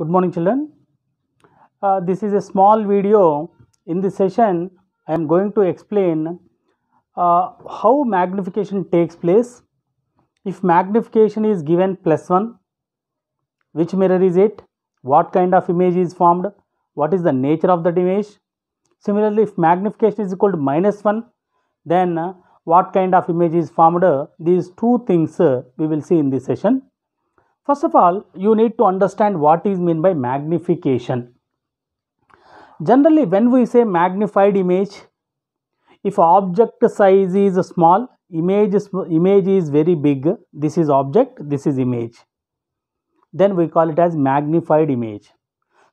Good morning children. Uh, this is a small video. In this session, I am going to explain uh, how magnification takes place. If magnification is given plus 1, which mirror is it? What kind of image is formed? What is the nature of that image? Similarly, if magnification is equal to minus 1, then uh, what kind of image is formed? These two things uh, we will see in this session. First of all, you need to understand what is meant by magnification. Generally, when we say magnified image, if object size is small, image is, image is very big, this is object, this is image. Then we call it as magnified image.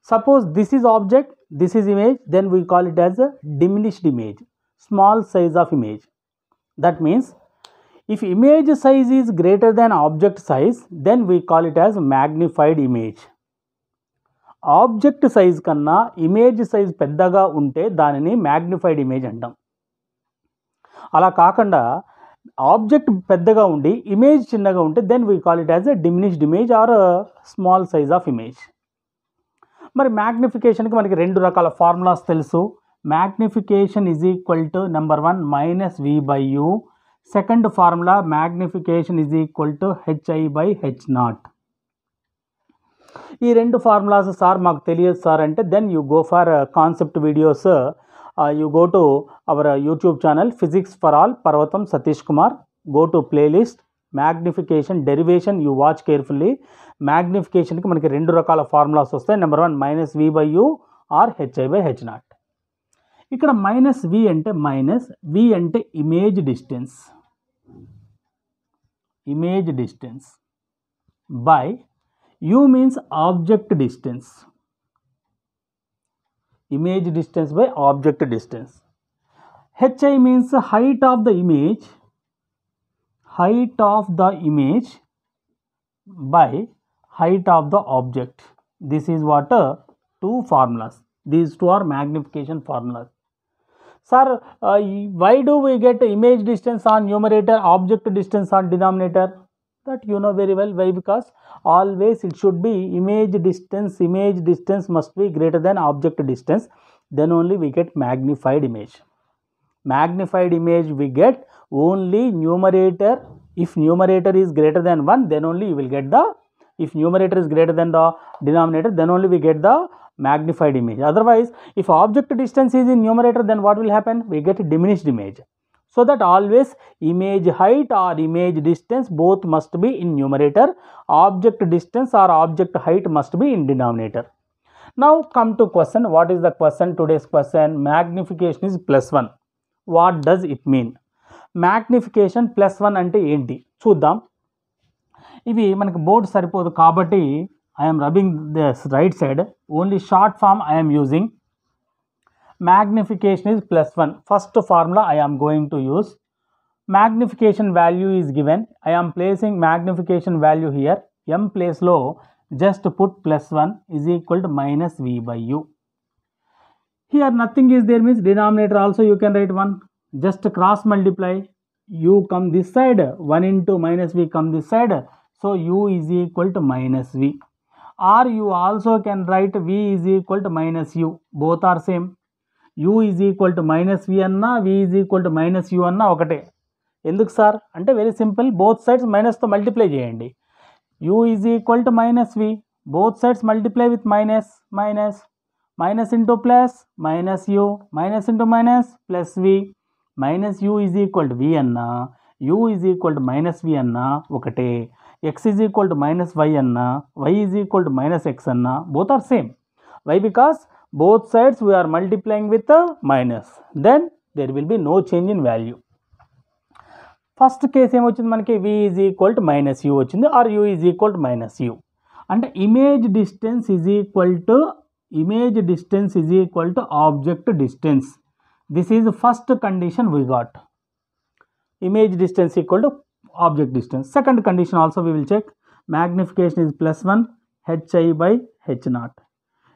Suppose this is object, this is image, then we call it as a diminished image, small size of image. That means if image size is greater than object size then we call it as magnified image object size కన్నా image size పెద్దగా ఉంటే దానిని magnified image అంటాం అలా కాకుండా object పెద్దగా ఉండి image చిన్నగా ఉంటే then we call it as a diminished image or small size of image మరి మ్యాగ్నిఫికేషన్కి మనకి రెండు రకాల ఫార్ములాస్ తెలుసు magnification is equal to number one minus v by u second formula magnification is equal to h i by h naught ఈ రెండు formulas sir మాకు తెలియదు సార్ అంటే then you go for concept videos you go to our YouTube channel physics for all Parvatham Satish Kumar go to playlist magnification derivation you watch carefully మ్యాగ్నిఫికేషన్కి మనకి రెండు రకాల formulas వస్తాయి number one minus v by u or h i by h naught ఇక్కడ minus v అంటే minus v అంటే image distance image distance by u means object distance image distance by object distance hi means height of the image height of the image by height of the object this is what uh, two formulas these two are magnification formulas Sir, uh, why do we get image distance on numerator, object distance on denominator? That you know very well. Why? Because always it should be image distance, image distance must be greater than object distance. Then only we get magnified image. Magnified image we get only numerator. If numerator is greater than 1, then only you will get the if numerator is greater than the denominator then only we get the magnified image otherwise if object distance is in numerator then what will happen we get diminished image so that always image height or image distance both must be in numerator object distance or object height must be in denominator now come to question what is the question today's question magnification is plus 1 what does it mean magnification plus 1 ante enti chuddam if we, I ఇవి the board I am rubbing this right side. Only short form I am using. magnification is plus 1 first formula i am going to use magnification value is given i am placing magnification value here m place low just put plus 1 is equal to minus v by u here nothing is there means denominator also you can write 1 just cross multiply u come this side 1 into minus v come this side so u is equal to minus v or you also can write v is equal to minus u both are same u is equal to minus v అన్నా v is equal to minus u అన్నా ఒకటే ఎందుకు sir అంటే very simple both sides మైనస్తో multiply చేయండి u is equal to minus v both sides multiply with minus minus minus into plus minus u minus into minus plus v minus u is equal to v అన్నా u is equal to minus v అన్నా ఒకటే x is equal to minus y అన్నా y is equal to minus x అన్నా both are same why because both sides we are multiplying with minus then there will be no change in value first case ఏమొచ్చింది మనకి v is equal to minus u వచ్చింది or u is equal to minus u అంటే image distance is equal to image distance is equal to object distance This is the first condition we got. Image distance equal to object distance. Second condition also we will check. Magnification is plus 1 hi by h naught.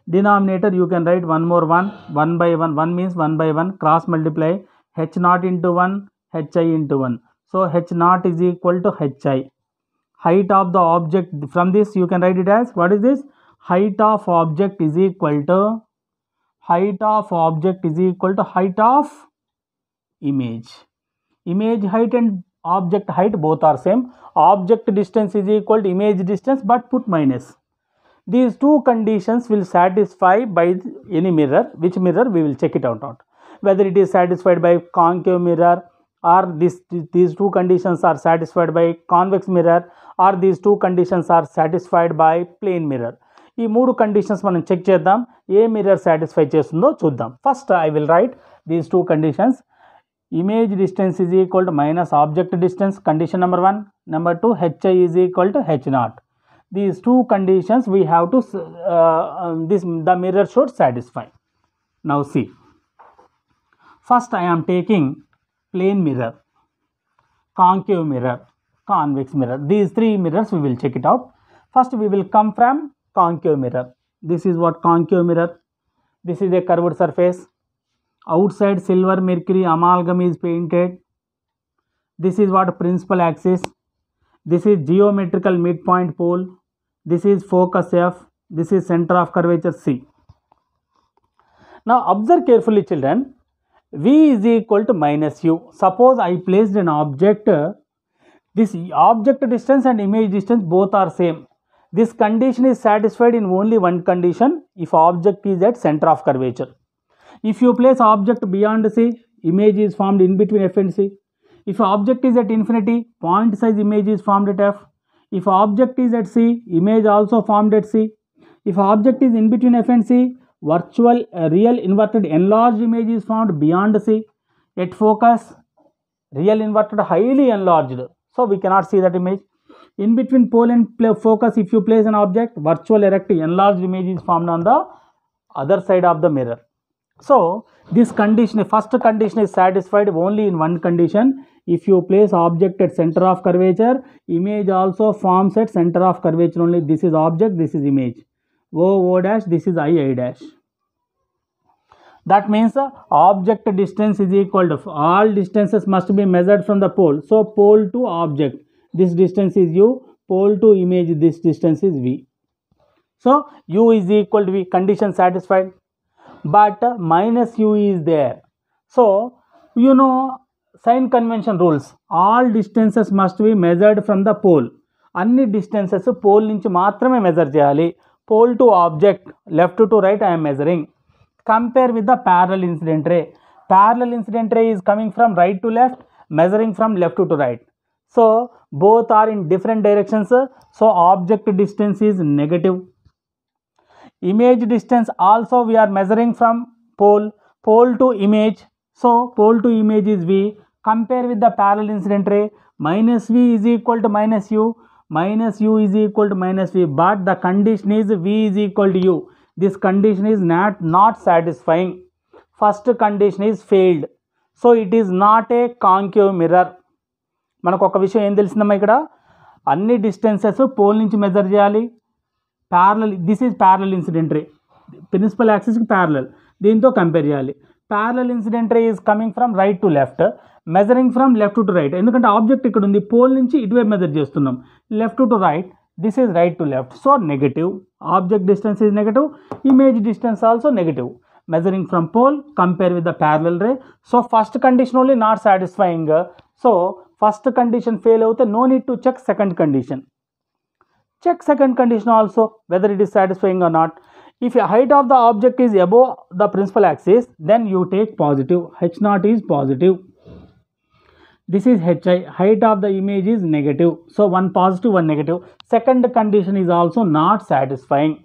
Denominator you can write 1 more 1. 1 by 1. 1 means 1 by 1. Cross multiply h naught into 1 hi into 1. So h naught is equal to hi. Height of the object from this you can write it as what is this? Height of object is equal to height of object is equal to height of image image height and object height both are same object distance is equal to image distance but put minus these two conditions will satisfy by any mirror which mirror we will check it out, out. whether it is satisfied by concave mirror or this these two conditions are satisfied by convex mirror or these two conditions are satisfied by plane mirror ఈ మూడు conditions మనం check చేద్దాం a mirror satisfy చేస్తుందో చూద్దాం first I will write these two conditions image distance is equal to minus object distance condition number one number two h i is equal to h naught these two conditions we have to this the mirror should satisfy now see first I am taking plane mirror concave mirror, convex mirror. These three mirrors we will check it out. First we will come from concave mirror. This is what concave mirror. This is a curved surface. Outside silver mercury amalgam is painted. This is what principal axis. This is geometrical midpoint pole. This is focus F. This is center of curvature C. Now observe carefully children. V is equal to minus U. Suppose I placed an object this object distance and image distance both are same this condition is satisfied in only one condition if object is at center of curvature. If you place object beyond C, image is formed in between F and C. If object is at infinity, point size image is formed at F. If object is at C, image also formed at C. If object is in between F and C, virtual uh, real inverted enlarged image is formed beyond C. At focus, real inverted highly enlarged. So, we cannot see that image. In between pole and focus, if you place an object, virtual erect enlarged image is formed on the other side of the mirror. So, this condition, first condition is satisfied only in one condition. If you place object at center of curvature, image also forms at center of curvature only. This is object, this is image. O, O dash, this is I, I dash. That means uh, object distance is equal to all distances must be measured from the pole. So, pole to object this distance is u pole to image this distance is v so u is equal to v condition satisfied but minus u is there so you know sign convention rules all distances must be measured from the pole anni distances pole nunchi maatrame measure cheyali pole to object left to right i am measuring compare with the parallel incident ray parallel incident ray is coming from right to left measuring from left to right so both are in different directions. So object distance is negative. Image distance also we are measuring from pole, pole to image. So pole to image is V. Compare with the parallel incident ray. Minus V is equal to minus U. Minus U is equal to minus V. But the condition is V is equal to U. This condition is not, not satisfying. First condition is failed. So it is not a concave mirror మనకు ఒక విషయం ఏం తెలిసిందమ్మా ఇక్కడ అన్ని distances pole నుంచి measure చేయాలి parallel this is parallel incident ray principal యాక్సిస్కి ప్యారలల్ దీంతో కంపేర్ చేయాలి parallel incident ray is coming from right to left measuring from left to right ఎందుకంటే ఆబ్జెక్ట్ ఇక్కడ ఉంది పోల్ నుంచి ఇటువే మెజర్ చేస్తున్నాం left to right this is right to left so negative object distance is negative image distance also negative measuring from pole compare with the parallel ray so first condition only not satisfying so first condition fail out no need to check second condition check second condition also whether it is satisfying or not if the height of the object is above the principal axis then you take positive h naught is positive this is hi height of the image is negative so one positive one negative second condition is also not satisfying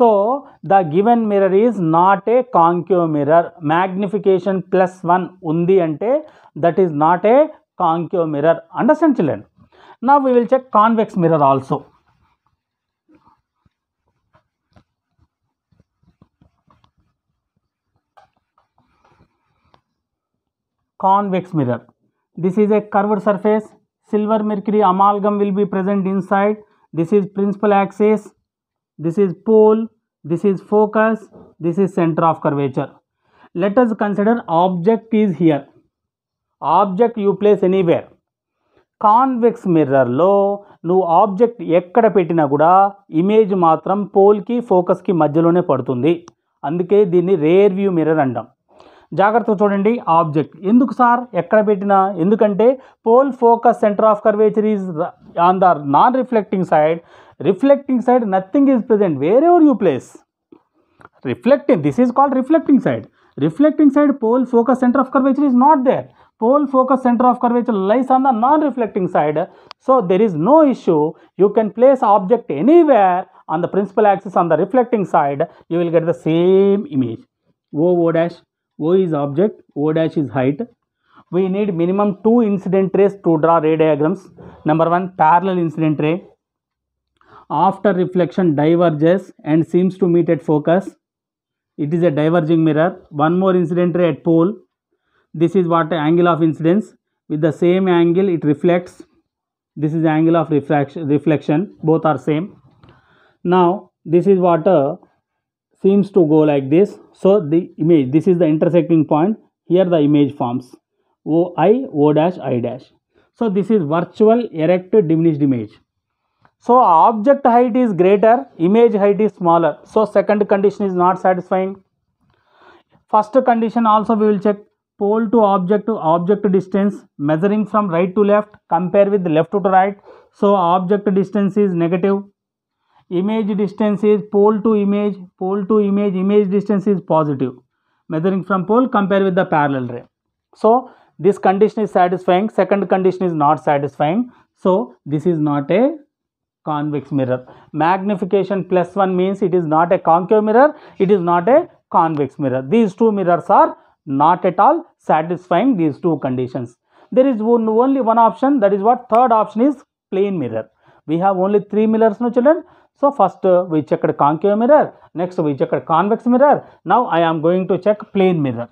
so the given mirror is not a concave mirror magnification plus 1 undi ante that is not a concave mirror understand children now we will check convex mirror also convex mirror this is a curved surface silver mercury amalgam will be present inside this is principal axis this is pole this is focus this is center of curvature let us consider object is here object you place anywhere convex మిర్రర్లో నువ్వు object ఎక్కడ పెట్టినా కూడా image మాత్రం పోల్కి ఫోకస్కి మధ్యలోనే పడుతుంది అందుకే దీన్ని రేర్ వ్యూ మిర్రర్ అంటాం జాగ్రత్తగా చూడండి ఆబ్జెక్ట్ ఎందుకు సార్ ఎక్కడ పెట్టినా ఎందుకంటే pole focus centre of curvature is on the non reflecting side reflecting side nothing is present wherever you place reflecting this is called reflecting side reflecting side pole focus centre of curvature is not there pole focus center of curvature lies on the non-reflecting side. So there is no issue. You can place object anywhere on the principal axis on the reflecting side. You will get the same image. O, O dash. O is object. O dash is height. We need minimum two incident rays to draw ray diagrams. Number one, parallel incident ray. After reflection diverges and seems to meet at focus. It is a diverging mirror. One more incident ray at pole this is what angle of incidence with the same angle it reflects this is angle of refraction reflection both are same now this is what uh, seems to go like this so the image this is the intersecting point here the image forms o i o dash i dash so this is virtual erect diminished image so object height is greater image height is smaller so second condition is not satisfying first condition also we will check pole to object to object distance measuring from right to left compare with left to right so object distance is negative image distance is pole to image pole to image image distance is positive measuring from pole compare with the parallel ray so this condition is satisfying second condition is not satisfying so this is not a convex mirror magnification plus 1 means it is not a concave mirror it is not a convex mirror these two mirrors are not at all satisfying these two conditions. There is one, only one option that is what third option is plane mirror. We have only three mirrors no children. So first uh, we checked concave mirror, next we checked convex mirror. Now I am going to check plane mirror.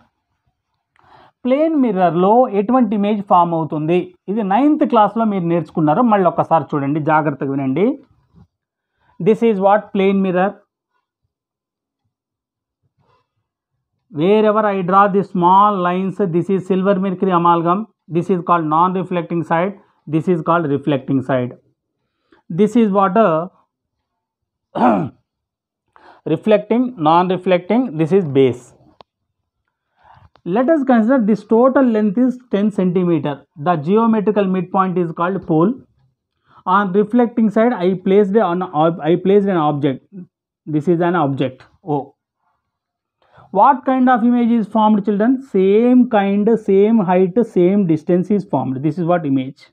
Plane మిర్రర్లో ఎటువంటి image form అవుతుంది ఇది ninth క్లాస్లో మీరు నేర్చుకున్నారు మళ్ళీ ఒకసారి చూడండి జాగ్రత్తగా వినండి this is what plane mirror wherever I draw the small lines this is silver mercury amalgam this is called non-reflecting side this is called reflecting side this is what uh, a reflecting non-reflecting this is base let us consider this total length is 10 centimeter the geometrical midpoint is called pole on reflecting side i placed an i placed an object this is an object o oh what kind of image is formed children same kind same height same distance is formed this is what image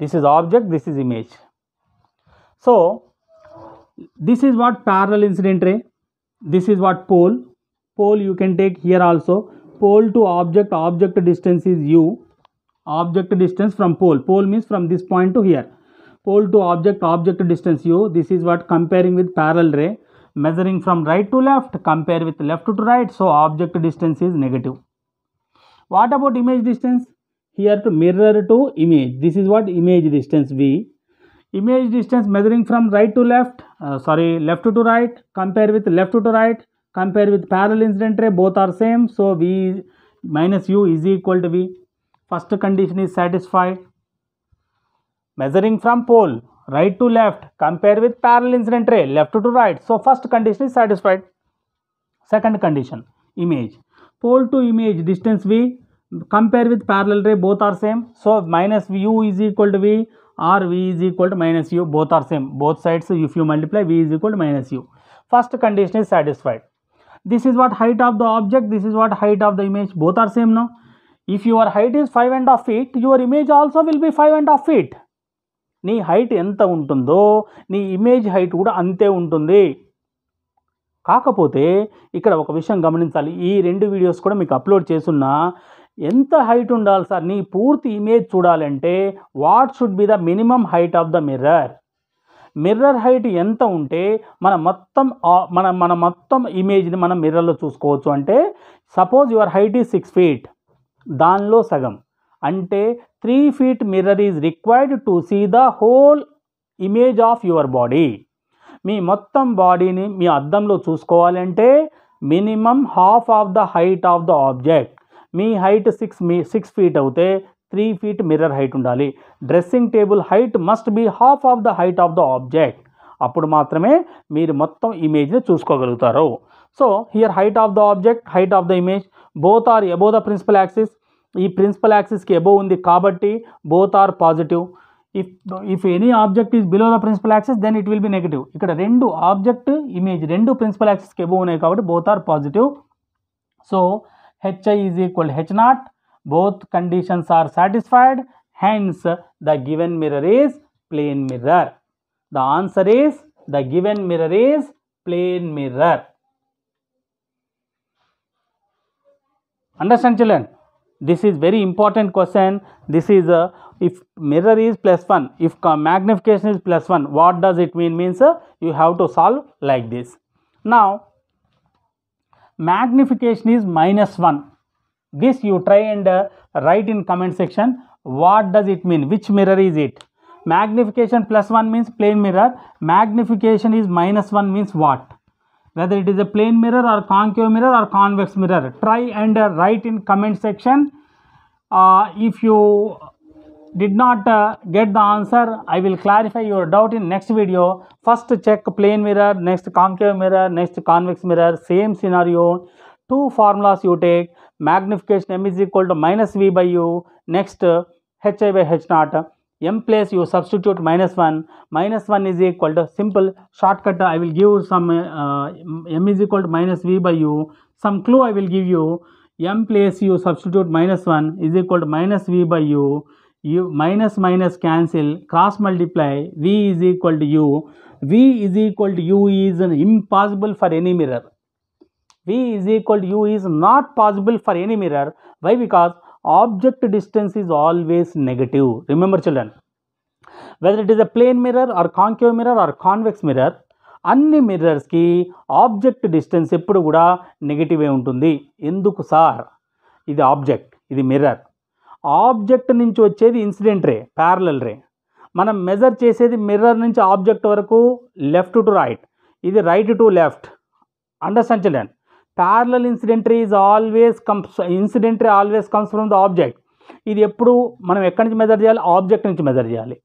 this is object this is image so this is what parallel incident ray this is what pole pole you can take here also pole to object object distance is u object distance from pole pole means from this point to here pole to object object distance u this is what comparing with parallel ray measuring from right to left compare with left to right so object distance is negative what about image distance here to mirror to image this is what image distance v image distance measuring from right to left uh, sorry left to right compare with left to right compare with parallel incident ray both are same so v minus u is equal to v first condition is satisfied measuring from pole right to left compare with parallel incident ray left to right so first condition is satisfied second condition image pole to image distance v compare with parallel ray both are same so minus u is equal to v or v is equal to minus u both are same both sides if you multiply v is equal to minus u first condition is satisfied this is what height of the object this is what height of the image both are same now if your height is 5 and of eight, feet your image also will be 5 and of eight. feet నీ height ఎంత ఉంటుందో నీ image height కూడా అంతే ఉంటుంది కాకపోతే ఇక్కడ ఒక విషయం గమనించాలి ఈ రెండు వీడియోస్ కూడా మీకు అప్లోడ్ చేస్తున్నా ఎంత హైట్ ఉండాలి సార్ నీ పూర్తి ఇమేజ్ చూడాలంటే what should be the minimum height of the mirror mirror height ఎంత ఉంటే మన మొత్తం మన మన మొత్తం ఇమేజ్ని మనం మిర్రర్లో చూసుకోవచ్చు అంటే suppose your height is six feet దానిలో సగం అంటే three feet mirror is required to see the whole image of your body మీ మొత్తం బాడీని మీ అద్దంలో చూసుకోవాలంటే minimum half of the height of the object మీ హైట్ సిక్స్ మీ సిక్స్ ఫీట్ అవుతే త్రీ ఫీట్ మిర్రర్ హైట్ ఉండాలి dressing table height must be half of the height of the object అప్పుడు మాత్రమే మీరు మొత్తం ఇమేజ్ని చూసుకోగలుగుతారు so here height of the object height of the image both are above the principal axis ఈ principal యాక్సిస్కి above ఉంది కాబట్టి both are positive if if any object is below the principal axis then it will be negative ఇక్కడ రెండు object image రెండు principal యాక్సిస్కి above ఉన్నాయి కాబట్టి both are positive so h i is equal h naught both conditions are satisfied hence the given mirror is plane mirror the answer is the given mirror is plane mirror understand children this is very important question this is a uh, if mirror is plus 1 if magnification is plus 1 what does it mean means uh, you have to solve like this now magnification is minus 1 this you try and uh, write in comment section what does it mean which mirror is it magnification plus 1 means plane mirror magnification is minus 1 means what whether it is a plane mirror or concave mirror or convex mirror try and uh, write in comment section uh, if you did not uh, get the answer i will clarify your doubt in next video first check plane mirror next concave mirror next convex mirror same scenario two formulas you take magnification m is equal to minus v by u next uh, hi by h naught m place you substitute minus 1 minus 1 is equal to simple shortcut I will give some uh, m is equal to minus v by u some clue I will give you m place you substitute minus 1 is equal to minus v by u u minus minus cancel cross multiply v is equal to u v is equal to u is impossible for any mirror v is equal to u is not possible for any mirror why because object distance is always negative remember children whether it is a plane mirror or concave mirror or convex mirror అన్ని మిర్రర్స్కి object distance ఎప్పుడు కూడా నెగిటివే ఉంటుంది ఎందుకు sir ఇది object ఇది mirror object నుంచి వచ్చేది incident ray parallel రే మనం మెజర్ చేసేది మిర్రర్ నుంచి ఆబ్జెక్ట్ వరకు లెఫ్ట్ టు రైట్ ఇది right to left understand children parallel incident ray is always comes incident ray always comes from the object ఇది ఎప్పుడు మనం ఎక్కడి నుంచి మెజర్ చేయాలి ఆబ్జెక్ట్ నుంచి మెజర్ చేయాలి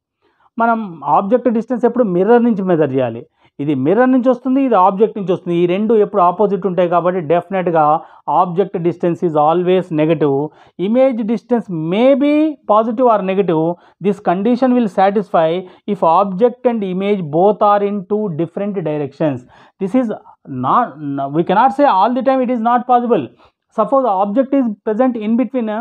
మనం ఆబ్జెక్ట్ డిస్టెన్స్ ఎప్పుడు మిర్రర్ నుంచి మెజర్ చేయాలి ఇది మిర్రర్ నుంచి వస్తుంది ఇది ఆబ్జెక్ట్ నుంచి వస్తుంది ఈ రెండు ఎప్పుడు ఆపోజిట్ ఉంటాయి కాబట్టి డెఫినెట్గా object distance is always negative image distance may be positive or negative this condition will satisfy if object and image both are in two different directions this is not we cannot say all the time it is not possible suppose object is present in between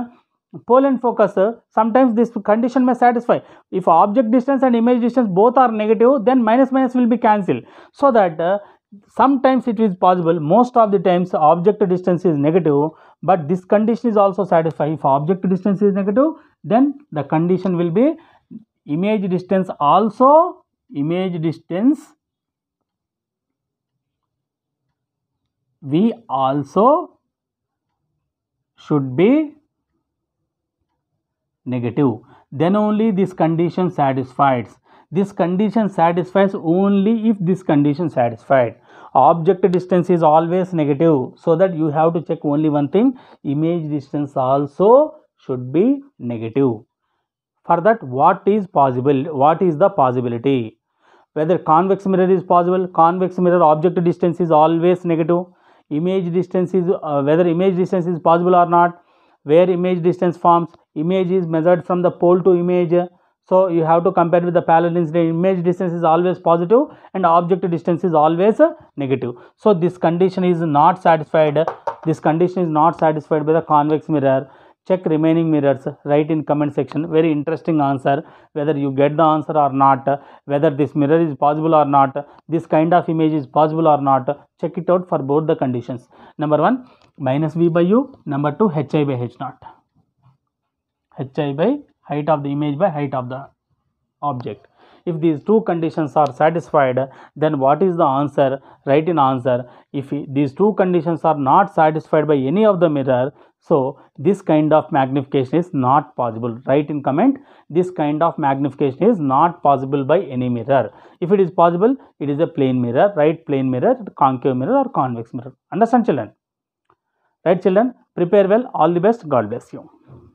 Pollen focuser, uh, sometimes this condition may satisfy. If object distance and image distance both are negative, then minus minus will be cancelled. So that uh, sometimes it is possible, most of the times object distance is negative, but this condition is also satisfied. If object distance is negative, then the condition will be image distance also, image distance we also should be negative then only this condition satisfies this condition satisfies only if this condition satisfied object distance is always negative so that you have to check only one thing image distance also should be negative for that what is possible what is the possibility whether convex mirror is possible convex mirror object distance is always negative image distance is uh, whether image distance is possible or not where image distance forms image is measured from the pole to image so you have to compare with the parallel incident image distance is always positive and object distance is always uh, negative so this condition is not satisfied this condition is not satisfied by the convex mirror check remaining mirrors write in comment section very interesting answer whether you get the answer or not whether this mirror is possible or not this kind of image is possible or not check it out for both the conditions number 1 minus v by u number 2 hi by h naught hi by height of the image by height of the object if these two conditions are satisfied then what is the answer write in answer if these two conditions are not satisfied by any of the mirror so this kind of magnification is not possible write in comment this kind of magnification is not possible by any mirror if it is possible it is a plane mirror right plane mirror concave mirror or convex mirror understand children right children prepare well all the best god bless you